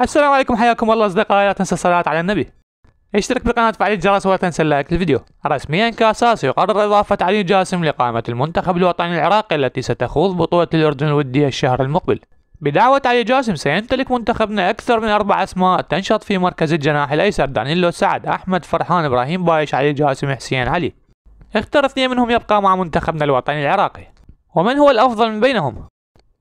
السلام عليكم حياكم الله اصدقائي لا تنسى الصلاة على النبي اشترك بالقناة وتفعيل الجرس ولا تنسى اللايك للفيديو رسميا كأساس يقرر إضافة علي جاسم لقائمة المنتخب الوطني العراقي التي ستخوض بطولة الأردن الودية الشهر المقبل بدعوة علي جاسم سيمتلك منتخبنا أكثر من أربع أسماء تنشط في مركز الجناح الأيسر دانيلو سعد أحمد فرحان إبراهيم بايش علي جاسم حسين علي اختر اثنين منهم يبقى مع منتخبنا الوطني العراقي ومن هو الأفضل من بينهم؟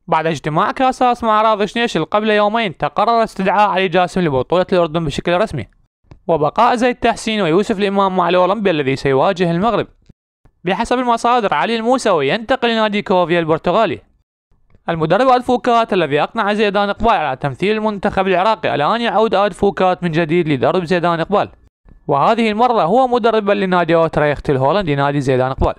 بعد اجتماع كاساس مع نيشل قبل يومين تقرر استدعاء علي جاسم لبطولة الأردن بشكل رسمي وبقاء زيد تحسين ويوسف الإمام مع الأولمبيا الذي سيواجه المغرب بحسب المصادر علي الموسوي ينتقل لنادي كوفيا البرتغالي المدرب ادفوكات فوكات الذي أقنع زيدان إقبال على تمثيل المنتخب العراقي الآن يعود ادفوكات فوكات من جديد لدرب زيدان إقبال وهذه المرة هو مدربا لنادي أوتريخت الهولندي نادي زيدان إقبال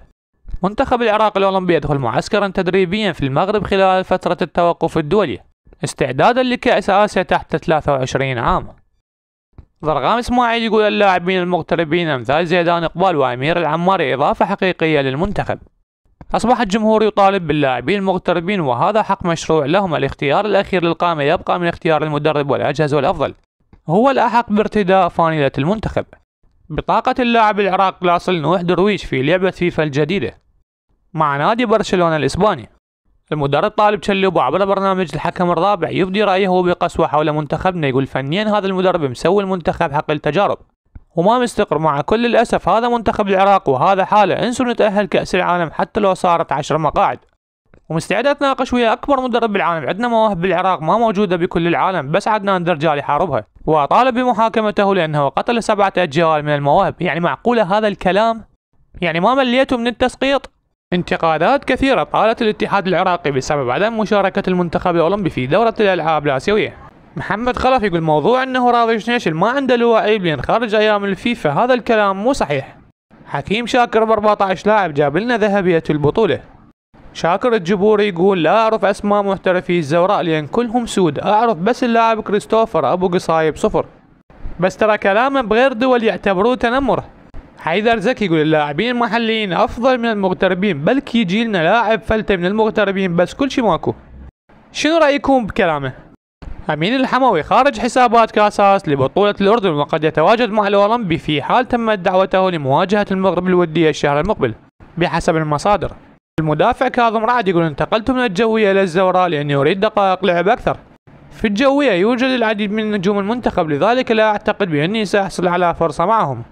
منتخب العراق الأولمبي يدخل معسكرا تدريبيا في المغرب خلال فترة التوقف الدولي استعدادا لكأس آسيا تحت 23 عام ضرغام اسماعيل يقول اللاعبين المغتربين امثال زيدان اقبال وامير العماري اضافه حقيقيه للمنتخب. اصبح الجمهور يطالب باللاعبين المغتربين وهذا حق مشروع لهم الاختيار الاخير للقائمه يبقى من اختيار المدرب والاجهز والافضل. هو الاحق بارتداء فانيله المنتخب. بطاقه اللاعب العراق لاصل نوح درويش في لعبه فيفا الجديده. مع نادي برشلونة الإسباني المدرب طالب تشلوب عبر برنامج الحكم الرابع يبدي رأيه بقسوة حول منتخبنا يقول فنيا هذا المدرب مسوي المنتخب حق التجارب وما مستقر مع كل الأسف هذا منتخب العراق وهذا حاله انسوا نتأهل كأس العالم حتى لو صارت عشر مقاعد ومستعد اتناقش ويا اكبر مدرب بالعالم عندنا مواهب بالعراق ما موجوده بكل العالم بس عدنان درجال يحاربها وطالب بمحاكمته لانه قتل سبعه اجيال من المواهب يعني معقوله هذا الكلام يعني ما مليتوا من التسقيط انتقادات كثيرة طالت الاتحاد العراقي بسبب عدم مشاركة المنتخب الأولمبي في دورة الألعاب الآسيوية محمد خلف يقول موضوع أنه راضي شنيشل ما عنده لواء لين خارج أيام الفيفا هذا الكلام مو صحيح حكيم شاكر ب 14 لاعب جاب لنا ذهبية البطولة شاكر الجبوري يقول لا أعرف أسماء محترفي الزوراء لأن كلهم سود أعرف بس اللاعب كريستوفر أبو قصايب صفر بس ترى كلامه بغير دول يعتبروه تنمر حيدر زكي يقول اللاعبين المحليين افضل من المغتربين بل كي لنا لاعب فلتة من المغتربين بس كل شيء ماكو شنو رايكم بكلامه امين الحموي خارج حسابات كاساس لبطولة الاردن وقد يتواجد مع الاولمبي في حال تمت دعوته لمواجهة المغرب الودية الشهر المقبل بحسب المصادر المدافع كاظم رعد يقول انتقلت من الجوية الى الزوراء لاني اريد دقائق لعب اكثر في الجوية يوجد العديد من نجوم المنتخب لذلك لا اعتقد باني ساحصل على فرصة معهم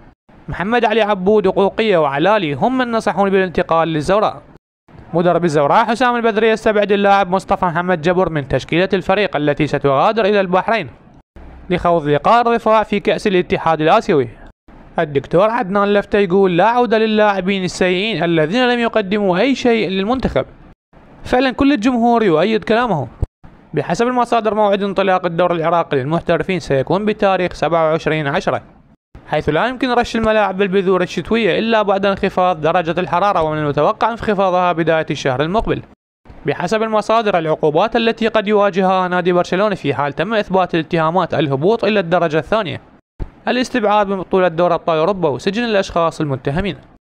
محمد علي عبود وقوقية وعلالي هم من نصحون بالانتقال للزوراء مدرب الزوراء حسام البدري يستبعد اللاعب مصطفى محمد جبر من تشكيلة الفريق التي ستغادر إلى البحرين لخوض لقاء الرفاع في كأس الاتحاد الآسيوي الدكتور عدنان لفتة يقول لا عودة للاعبين السيئين الذين لم يقدموا أي شيء للمنتخب فعلا كل الجمهور يؤيد كلامه بحسب المصادر موعد انطلاق الدور العراقي للمحترفين سيكون بتاريخ 27 عشرة حيث لا يمكن رش الملاعب بالبذور الشتوية إلا بعد انخفاض درجة الحرارة ومن المتوقع انخفاضها بداية الشهر المقبل بحسب المصادر العقوبات التي قد يواجهها نادي برشلونة في حال تم إثبات الاتهامات الهبوط إلى الدرجة الثانية الاستبعاد من بطولة دورة أبطال أوروبا وسجن الأشخاص المتهمين